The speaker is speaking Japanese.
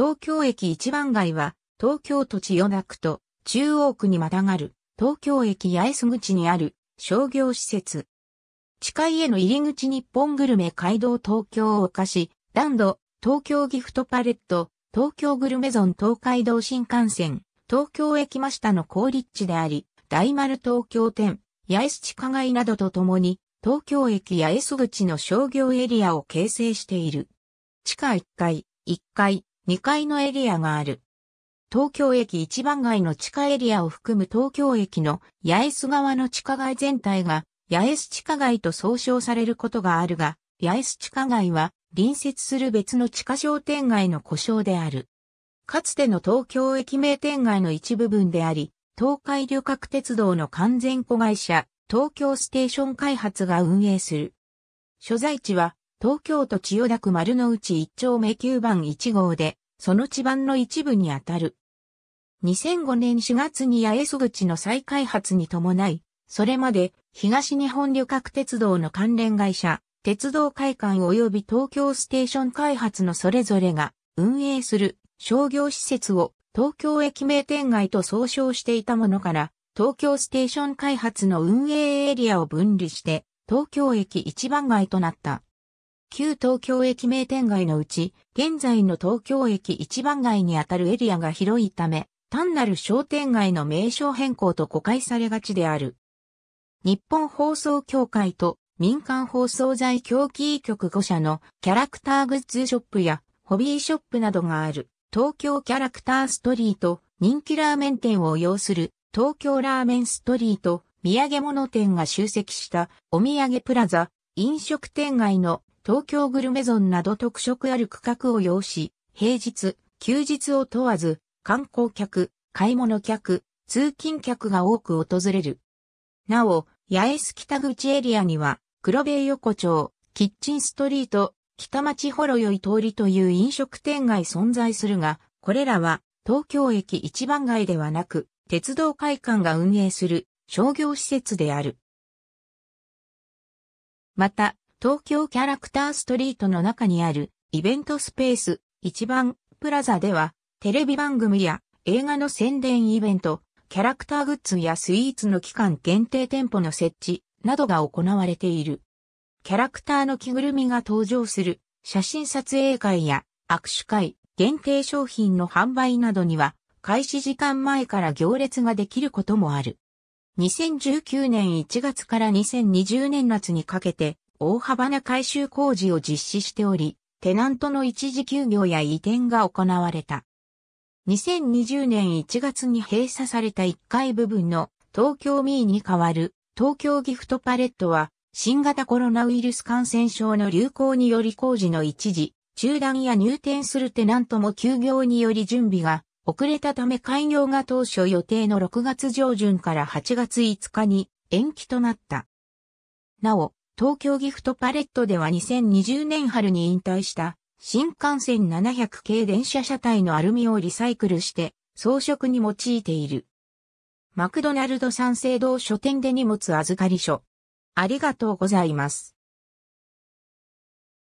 東京駅一番街は、東京都千代田区と中央区にまたがる、東京駅八重洲口にある商業施設。地下への入り口日本グルメ街道東京お菓子、ランド、東京ギフトパレット、東京グルメゾン東海道新幹線、東京駅真下の高立地であり、大丸東京店、八重洲地下街などとともに、東京駅八重洲口の商業エリアを形成している。地下1階、1階、2階のエリアがある。東京駅一番街の地下エリアを含む東京駅の八重洲側の地下街全体が八重洲地下街と総称されることがあるが、八重洲地下街は隣接する別の地下商店街の故障である。かつての東京駅名店街の一部分であり、東海旅客鉄道の完全子会社、東京ステーション開発が運営する。所在地は東京都千代田区丸の内1丁目9番1号で、その地盤の一部にあたる。2005年4月に八重洲口の再開発に伴い、それまで東日本旅客鉄道の関連会社、鉄道会館及び東京ステーション開発のそれぞれが運営する商業施設を東京駅名店街と総称していたものから、東京ステーション開発の運営エリアを分離して、東京駅一番街となった。旧東京駅名店街のうち、現在の東京駅一番街にあたるエリアが広いため、単なる商店街の名称変更と誤解されがちである。日本放送協会と民間放送材協議局5社のキャラクターグッズショップやホビーショップなどがある東京キャラクターストリート、人気ラーメン店を要する東京ラーメンストリート、土産物店が集積したお土産プラザ、飲食店街の東京グルメゾンなど特色ある区画を要し、平日、休日を問わず、観光客、買い物客、通勤客が多く訪れる。なお、八重洲北口エリアには、黒部横丁、キッチンストリート、北町ほろよい通りという飲食店街存在するが、これらは東京駅一番街ではなく、鉄道会館が運営する商業施設である。また、東京キャラクターストリートの中にあるイベントスペース一番プラザではテレビ番組や映画の宣伝イベント、キャラクターグッズやスイーツの期間限定店舗の設置などが行われている。キャラクターの着ぐるみが登場する写真撮影会や握手会、限定商品の販売などには開始時間前から行列ができることもある。2019年1月から2020年夏にかけて大幅な改修工事を実施しており、テナントの一時休業や移転が行われた。2020年1月に閉鎖された1階部分の東京ミーに代わる東京ギフトパレットは新型コロナウイルス感染症の流行により工事の一時中断や入店するテナントも休業により準備が遅れたため開業が当初予定の6月上旬から8月5日に延期となった。なお、東京ギフトパレットでは2020年春に引退した新幹線700系電車車体のアルミをリサイクルして装飾に用いている。マクドナルド三省堂書店で荷物預かり所。ありがとうございます。